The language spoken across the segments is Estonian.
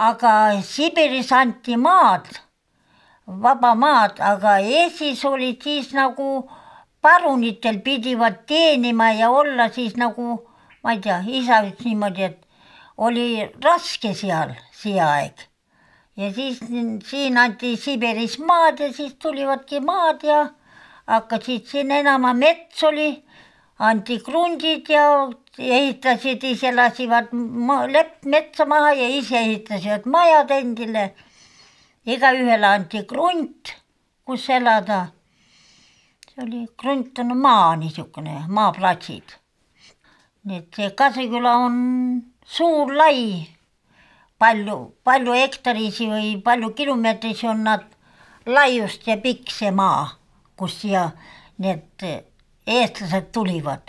aga Siberis anti maad, vaba maad, aga Eestis olid siis nagu parunitel pidivad teenima ja olla siis nagu, ma ei tea, isa ütles niimoodi, et oli raske seal see aeg. ja siis siin anti Siberis maad ja siis tulivadki maad ja hakkasid siin enam mets oli anti krundid ja ehitasid ise, lasivad lepp metsa maha ja ise ehitasid majad endile. igaühele anti krunt, kus elada. see oli, krunt on maa niisugune, maaplatsid. nii et see Kasiküla on suur, lai, palju, palju hektarisi või palju kilomeetrisi on nad laiust ja pikk see maa, kus ja need eestlased tulivad.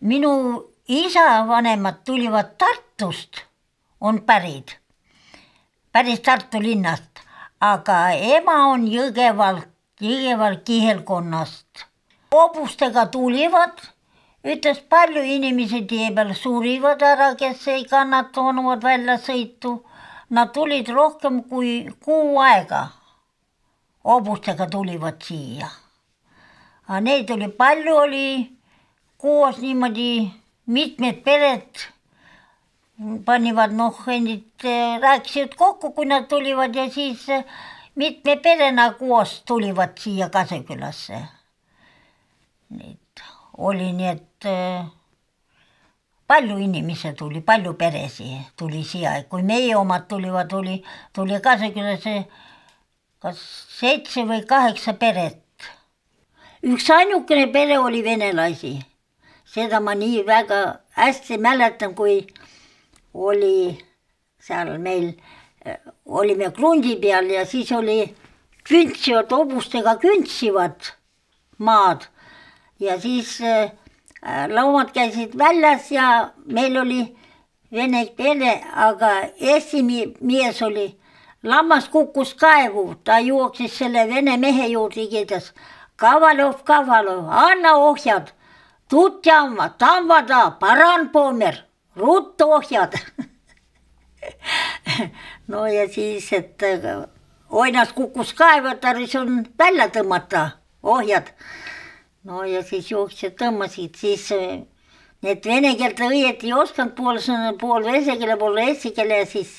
minu isa vanemad tulivad Tartust, on pärit, päris Tartu linnast, aga ema on Jõgeval, Jõgeval kihelkonnast. hobustega tulivad, ütles palju inimesi tee peal surivad ära, kes ei kannatanud väljasõitu. Nad tulid rohkem kui kuu aega. hobustega tulivad siia aga neid oli palju, oli koos niimoodi mitmed pered panivad noh, endid eh, rääkisid kokku, kui nad tulivad ja siis eh, mitme perena koos tulivad siia Kasekülasse. Neid oli nii, et eh, palju inimesi tuli, palju peresid tuli siia, kui meie omad tulivad, tuli, tuli Kasekülasse kas seitse või kaheksa peret üksainukene pere oli venelasi. seda ma nii väga hästi mäletan, kui oli seal meil, äh, olime krundi peal ja siis oli küntsivad, hobustega küntsivad maad ja siis äh, laumad käisid väljas ja meil oli vene pere, aga eesti mees oli, lammas kukkus kaevu, ta jooksis selle vene mehe juurde, igatahes Kavalov, Kavalov, anna ohjad, tutjama, tambada, paranpoomer, ruttu ohjad no ja siis, et äh, oinas kukkus kaeva, tarvis on välja tõmmata ohjad. no ja siis jooksid, tõmbasid, siis äh, need vene keelt õieti ei osanud, pool sõna, pool vene keele, pool eesti keele ja siis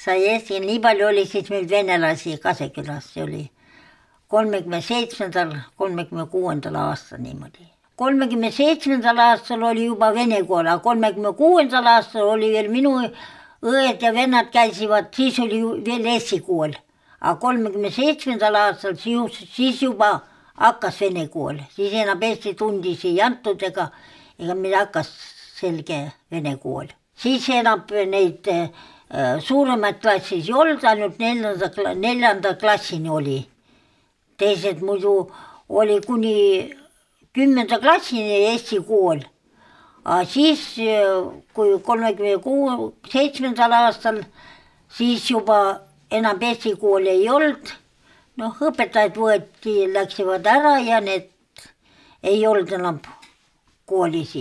sai eesti, nii palju oli siis meil venelasi Kasekülas oli kolmekümne seitsmendal, kolmekümne kuuendal aastal niimoodi. kolmekümne seitsmendal aastal oli juba vene kool, aga kolmekümne kuuendal aastal oli veel minu õed ja vennad käisivad, siis oli veel eesti kool. aga kolmekümne seitsmendal aastal siis, siis juba hakkas vene kool, siis enam eesti tundis ei antud ega, ega meil hakkas selge vene kool. siis enam neid äh, suuremaid klassis ei olnud, ainult neljanda, neljanda klassini oli teised muidu oli kuni kümnenda klassini eesti kool. aga siis, kui kolmekümne kuue, seitsmendal aastal, siis juba enam eesti kooli ei olnud. noh, õpetajad võeti, läksivad ära ja need ei olnud enam koolis,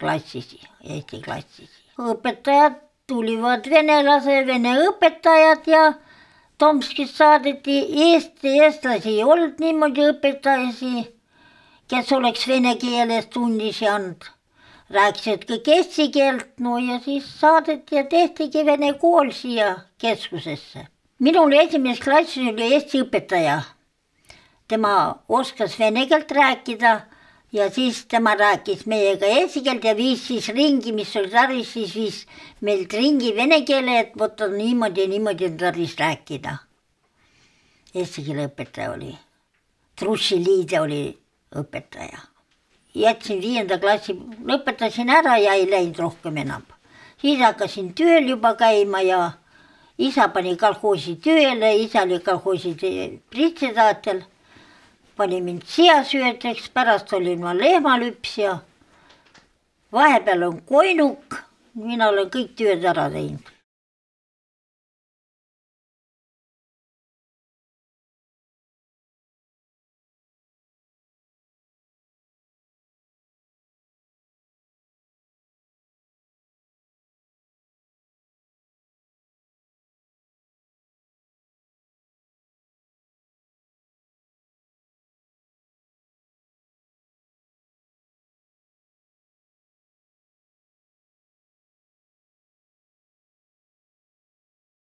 klassis, eesti klassis. õpetajad tulivad venelase, vene õpetajad ja Tomskist saadeti Eesti, eestlasi ei olnud niimoodi õpetajaisi, kes oleks vene keeles tunnisi andnud. rääkisid kõik eesti keelt, no ja siis saadeti ja tehtigi vene kool siia keskusesse. minul esimeses klassis oli eesti õpetaja. tema oskas vene keelt rääkida ja siis tema rääkis meiega eesti keelt ja viis siis ringi, mis oli tarvis, siis viis meilt ringi vene keele, et vot on niimoodi ja niimoodi on tarvis rääkida. Eesti keele õpetaja oli, trussiliide oli õpetaja. jätsin viienda klassi, lõpetasin ära ja ei läinud rohkem enam. siis hakkasin tööl juba käima ja isa pani kolhoosi tööle, isa oli kolhoosi pritsitaatel pani mind siasööjateks, pärast olin ma lehmalüps ja vahepeal on koinuk, mina olen kõik tööd ära teinud.